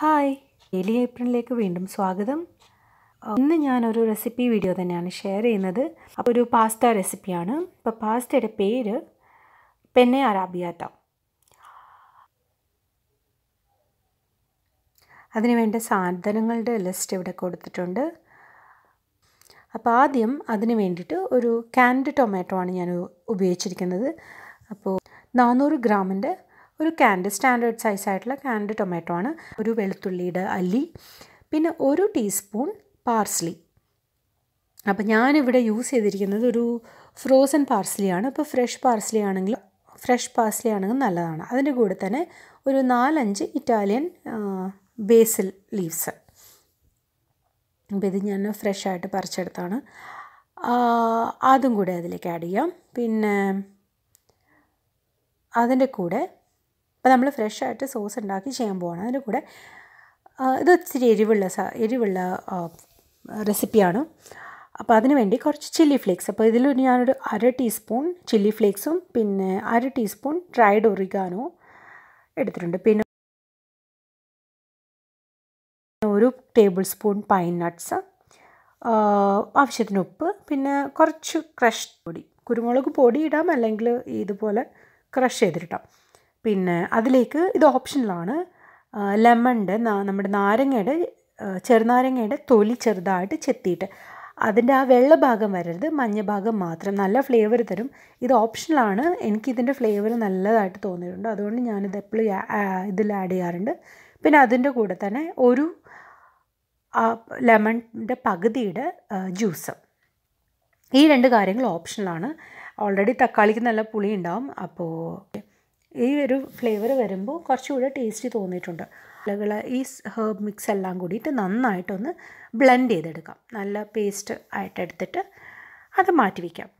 hi daily ഏപ്രിലേക്ക് വീണ്ടും സ്വാഗതം ഇന്ന് ഞാനൊരു റെസിപ്പി വീഡിയോ തന്നെയാണ് ഷെയർ ചെയ്യുന്നത് അപ്പോൾ ഒരു പാസ്ത റെസിപ്പിയാണ് അപ്പോൾ പാസ്തയുടെ പേര് പെന്നെ അറാബിയാത്ത അതിനുവേണ്ട സാധനങ്ങളുടെ ലിസ്റ്റ് ഇവിടെ കൊടുത്തിട്ടുണ്ട് അപ്പോൾ ആദ്യം അതിന് വേണ്ടിയിട്ട് ഒരു കാൻഡ് ടൊമാറ്റോ ആണ് ഞാൻ ഉപയോഗിച്ചിരിക്കുന്നത് അപ്പോൾ നാനൂറ് ഗ്രാമിൻ്റെ ഒരു ക്യാൻഡ് സ്റ്റാൻഡേർഡ് സൈസ് ആയിട്ടുള്ള ക്യാൻഡ് ടൊമാറ്റോ ആണ് ഒരു വെളുത്തുള്ളിയുടെ അല്ലി പിന്നെ ഒരു ടീസ്പൂൺ പാർസ്ലി അപ്പോൾ ഞാനിവിടെ യൂസ് ചെയ്തിരിക്കുന്നത് ഒരു ഫ്രോസൺ പാർസ്ലിയാണ് അപ്പോൾ ഫ്രഷ് പാർസ്ലി ആണെങ്കിൽ ഫ്രഷ് പാർസ്ലി ആണെങ്കിൽ നല്ലതാണ് അതിൻ്റെ കൂടെ തന്നെ ഒരു നാലഞ്ച് ഇറ്റാലിയൻ ബേസിൽ ലീവ്സ് അപ്പോൾ ഇത് ഞാൻ ഫ്രഷ് ആയിട്ട് പറിച്ചെടുത്താണ് അതും കൂടെ അതിലേക്ക് ആഡ് ചെയ്യാം പിന്നെ അതിൻ്റെ കൂടെ അപ്പോൾ നമ്മൾ ഫ്രഷ് ആയിട്ട് സോസ് ഉണ്ടാക്കി ചെയ്യാൻ പോവാണ് അതിൻ്റെ കൂടെ ഇത് ഇച്ചിരി എരിവുള്ള എരിവുള്ള റെസിപ്പിയാണ് അപ്പോൾ അതിന് വേണ്ടി കുറച്ച് ചില്ലി ഫ്ലേക്സ് അപ്പോൾ ഇതിൽ ഞാനൊരു അര ടീസ്പൂൺ ചില്ലി ഫ്ലേക്സും പിന്നെ അര ടീസ്പൂൺ ഡ്രൈഡ് ഒറിഗാനോ എടുത്തിട്ടുണ്ട് പിന്നെ ഒരു ടേബിൾ സ്പൂൺ പൈൻ നട്ട്സ് ആവശ്യത്തിന് ഉപ്പ് പിന്നെ കുറച്ച് ക്രഷ് പൊടി കുരുമുളക് പൊടി ഇടാം അല്ലെങ്കിൽ ഇതുപോലെ ക്രഷ് ചെയ്തിട്ടാം പിന്നെ അതിലേക്ക് ഇത് ഓപ്ഷണലാണ് ലെമണിൻ്റെ നമ്മുടെ നാരങ്ങയുടെ ചെറുനാരങ്ങയുടെ തൊലി ചെറുതായിട്ട് ചെത്തിയിട്ട് അതിൻ്റെ ആ വെള്ള ഭാഗം വരരുത് മഞ്ഞ ഭാഗം മാത്രം നല്ല ഫ്ലേവർ തരും ഇത് ഓപ്ഷണലാണ് എനിക്കിതിൻ്റെ ഫ്ലേവർ നല്ലതായിട്ട് തോന്നിയിട്ടുണ്ട് അതുകൊണ്ട് ഞാനിത് എപ്പോഴും ഇതിൽ ആഡ് ചെയ്യാറുണ്ട് പിന്നെ അതിൻ്റെ കൂടെ തന്നെ ഒരു ലെമണിൻ്റെ പകുതിയുടെ ജ്യൂസ് ഈ രണ്ട് കാര്യങ്ങൾ ഓപ്ഷണലാണ് ഓൾറെഡി തക്കാളിക്ക് നല്ല പുളി ഉണ്ടാവും അപ്പോൾ ഈ ഒരു ഫ്ലേവർ വരുമ്പോൾ കുറച്ചുകൂടെ ടേസ്റ്റ് തോന്നിയിട്ടുണ്ട് ഇലകൾ ഈ ഹേർബ് മിക്സ് എല്ലാം കൂടിയിട്ട് നന്നായിട്ടൊന്ന് ബ്ലെൻഡ് ചെയ്തെടുക്കാം നല്ല പേസ്റ്റ് ആയിട്ടെടുത്തിട്ട് അത് മാറ്റി വയ്ക്കാം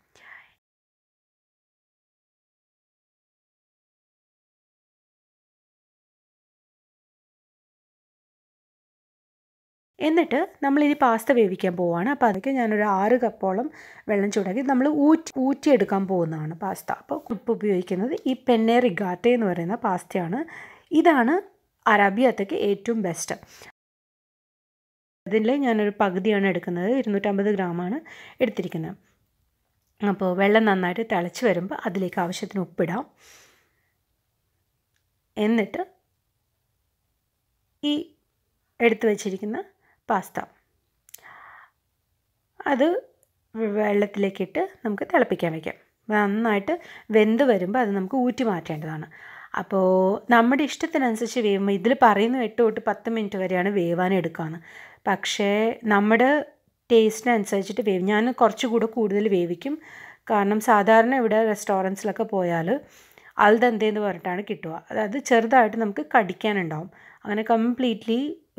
എന്നിട്ട് നമ്മൾ ഇനി പാസ്ത വേവിക്കാൻ പോവുകയാണ് അപ്പോൾ അതൊക്കെ ഞാനൊരു ആറ് കപ്പോളം വെള്ളം ചൂടാക്കി നമ്മൾ ഊറ്റി ഊറ്റിയെടുക്കാൻ പോകുന്നതാണ് പാസ്ത അപ്പോൾ ഉപ്പ് ഉപയോഗിക്കുന്നത് ഈ പെന്നെ റിഗാട്ടെ എന്ന് പറയുന്ന പാസ്തയാണ് ഇതാണ് അറബിയത്തേക്ക് ഏറ്റവും ബെസ്റ്റ് അതിൽ ഞാനൊരു പകുതിയാണ് എടുക്കുന്നത് ഇരുന്നൂറ്റമ്പത് ഗ്രാമാണ് എടുത്തിരിക്കുന്നത് അപ്പോൾ വെള്ളം നന്നായിട്ട് തിളച്ച് വരുമ്പോൾ അതിലേക്ക് ആവശ്യത്തിന് ഉപ്പിടാം എന്നിട്ട് ഈ എടുത്തു വച്ചിരിക്കുന്ന പാസ്ത അത് വെള്ളത്തിലേക്കിട്ട് നമുക്ക് തിളപ്പിക്കാൻ വയ്ക്കാം നന്നായിട്ട് വെന്ത് വരുമ്പോൾ അത് നമുക്ക് ഊറ്റി മാറ്റേണ്ടതാണ് അപ്പോൾ നമ്മുടെ ഇഷ്ടത്തിനനുസരിച്ച് വേവുമ്പോൾ ഇതിൽ പറയുന്ന എട്ട് തൊട്ട് പത്ത് മിനിറ്റ് വരെയാണ് വേവാൻ പക്ഷേ നമ്മുടെ ടേസ്റ്റിനനുസരിച്ചിട്ട് വേവ് ഞാൻ കുറച്ചുകൂടെ കൂടുതൽ വേവിക്കും കാരണം സാധാരണ ഇവിടെ റെസ്റ്റോറൻറ്റ്സിലൊക്കെ പോയാൽ അൽദന്തേന്ന് പറഞ്ഞിട്ടാണ് കിട്ടുക അതായത് ചെറുതായിട്ട് നമുക്ക് കടിക്കാനുണ്ടാവും അങ്ങനെ കംപ്ലീറ്റ്ലി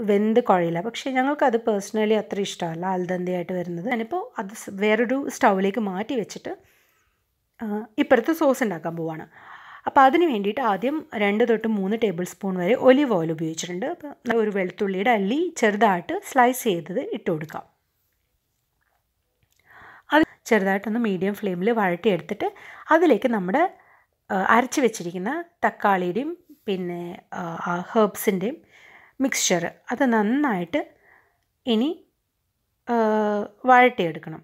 വെന്ത് കുഴയില്ല പക്ഷേ ഞങ്ങൾക്കത് പേഴ്സണലി അത്ര ഇഷ്ടമല്ല അൽദന്തയായിട്ട് വരുന്നത് ഞാനിപ്പോൾ അത് വേറൊരു സ്റ്റൗവിലേക്ക് മാറ്റി വെച്ചിട്ട് ഇപ്പോഴത്തെ സോസ് ഉണ്ടാക്കാൻ പോവാണ് അപ്പോൾ അതിന് വേണ്ടിയിട്ട് ആദ്യം രണ്ട് തൊട്ട് മൂന്ന് ടേബിൾ സ്പൂൺ വരെ ഒലിവ് ഓയിൽ ഉപയോഗിച്ചിട്ടുണ്ട് അപ്പോൾ ഒരു വെളുത്തുള്ളിയുടെ അല്ലി ചെറുതായിട്ട് സ്ലൈസ് ചെയ്തത് ഇട്ട് കൊടുക്കാം അത് ചെറുതായിട്ടൊന്ന് മീഡിയം ഫ്ലെയിമിൽ വഴട്ടിയെടുത്തിട്ട് അതിലേക്ക് നമ്മുടെ അരച്ച് വെച്ചിരിക്കുന്ന തക്കാളിയുടെയും പിന്നെ ഹെർബ്സിൻ്റെയും മിക്സ്ചർ അത് നന്നായിട്ട് ഇനി വഴട്ടിയെടുക്കണം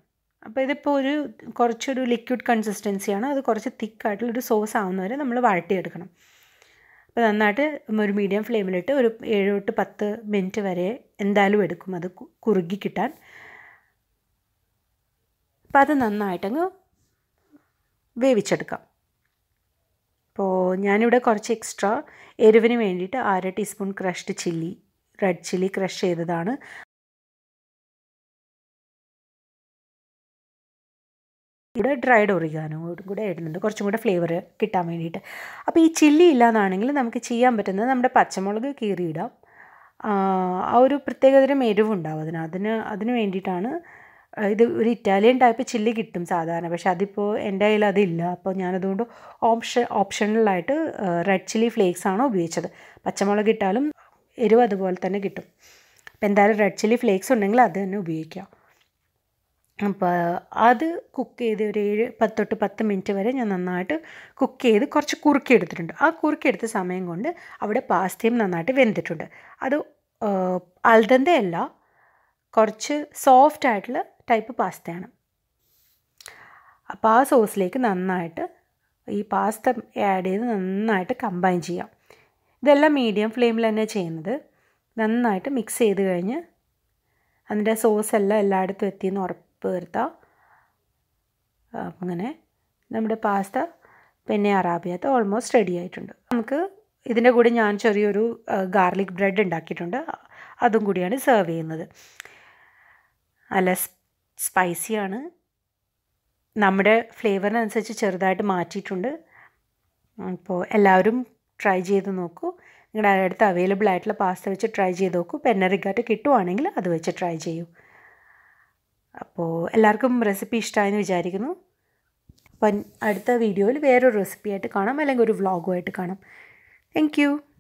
അപ്പോൾ ഇതിപ്പോൾ ഒരു കുറച്ചൊരു ലിക്വിഡ് കൺസിസ്റ്റൻസിയാണ് അത് കുറച്ച് തിക്കായിട്ടുള്ളൊരു സോസ് ആവുന്നവരെ നമ്മൾ വഴട്ടിയെടുക്കണം അപ്പോൾ നന്നായിട്ട് ഒരു മീഡിയം ഫ്ലെയിമിലിട്ട് ഒരു ഏഴ് തൊട്ട് പത്ത് മിനിറ്റ് വരെ എന്തായാലും എടുക്കും അത് കുറുകി കിട്ടാൻ അപ്പം അത് നന്നായിട്ടങ്ങ് വേവിച്ചെടുക്കാം അപ്പോൾ ഞാനിവിടെ കുറച്ച് എക്സ്ട്രാ എരിവിന് വേണ്ടിയിട്ട് അര teaspoon crushed chilli red chilli crush ചെയ്തതാണ് ഇവിടെ ഡ്രൈഡ് ഒറിഗാനോ കൂടെ ഇടുന്നുണ്ട് കുറച്ചും കൂടെ ഫ്ലേവർ കിട്ടാൻ വേണ്ടിയിട്ട് അപ്പോൾ ഈ ചില്ലി ഇല്ലാന്നാണെങ്കിൽ നമുക്ക് ചെയ്യാൻ പറ്റുന്നത് നമ്മുടെ പച്ചമുളക് കീറിയിടാം ആ ഒരു പ്രത്യേകതരം എരിവുണ്ടാവും അതിന് അതിന് അതിന് വേണ്ടിയിട്ടാണ് ഇത് ഒരു ഇറ്റാലിയൻ ടൈപ്പ് ചില്ലി കിട്ടും സാധാരണ പക്ഷെ അതിപ്പോൾ എൻ്റെ കയ്യിൽ അതില്ല അപ്പോൾ ഞാനതുകൊണ്ട് ഓപ്ഷൻ ഓപ്ഷണലായിട്ട് റെഡ് ചില്ലി ഫ്ലേക്സ് ആണ് ഉപയോഗിച്ചത് പച്ചമുളക് ഇട്ടാലും എരിവ് അതുപോലെ തന്നെ കിട്ടും അപ്പോൾ എന്തായാലും റെഡ് ചില്ലി ഫ്ലേക്സ് ഉണ്ടെങ്കിൽ അത് തന്നെ ഉപയോഗിക്കാം അപ്പോൾ അത് കുക്ക് ചെയ്ത് ഒരു ഏഴ് പത്തൊട്ട് പത്ത് മിനിറ്റ് വരെ ഞാൻ നന്നായിട്ട് കുക്ക് ചെയ്ത് കുറച്ച് കുറുക്കി എടുത്തിട്ടുണ്ട് ആ കുറുക്കി എടുത്ത സമയം കൊണ്ട് അവിടെ പാസ്തയും നന്നായിട്ട് വെന്തിട്ടുണ്ട് അത് അൽദന്തയല്ല കുറച്ച് സോഫ്റ്റ് ആയിട്ടുള്ള ടൈപ്പ് പാസ്തയാണ് അപ്പോൾ ആ സോസിലേക്ക് നന്നായിട്ട് ഈ പാസ്ത ആഡ് ചെയ്ത് നന്നായിട്ട് കമ്പൈൻ ചെയ്യാം ഇതെല്ലാം മീഡിയം ഫ്ലെയിമിൽ തന്നെ ചെയ്യുന്നത് നന്നായിട്ട് മിക്സ് ചെയ്ത് കഴിഞ്ഞ് അതിൻ്റെ സോസ് എല്ലാം എല്ലായിടത്തും എത്തിയെന്ന് ഉറപ്പ് വരുത്താം അങ്ങനെ നമ്മുടെ പാസ്ത പിന്നെ അറാബിയത്ത് ഓൾമോസ്റ്റ് റെഡി ആയിട്ടുണ്ട് നമുക്ക് ഇതിൻ്റെ കൂടെ ഞാൻ ചെറിയൊരു ഗാർലിക് ബ്രെഡ് ഉണ്ടാക്കിയിട്ടുണ്ട് അതും കൂടിയാണ് സെർവ് ചെയ്യുന്നത് അല്ല സ്പൈസിയാണ് നമ്മുടെ ഫ്ലേവറിനനുസരിച്ച് ചെറുതായിട്ട് മാറ്റിയിട്ടുണ്ട് അപ്പോൾ എല്ലാവരും ട്രൈ ചെയ്ത് നോക്കൂ നിങ്ങളുടെ അടുത്ത് അവൈലബിൾ ആയിട്ടുള്ള പാസ്ത വെച്ച് ട്രൈ ചെയ്ത് നോക്കൂ പെന്നറിഗാട്ട് കിട്ടുവാണെങ്കിൽ അത് വെച്ച് ട്രൈ ചെയ്യൂ അപ്പോൾ എല്ലാവർക്കും റെസിപ്പി ഇഷ്ടമായെന്ന് വിചാരിക്കുന്നു അപ്പം അടുത്ത വീഡിയോയിൽ വേറൊരു റെസിപ്പിയായിട്ട് കാണാം അല്ലെങ്കിൽ ഒരു വ്ളോഗുമായിട്ട് കാണാം താങ്ക്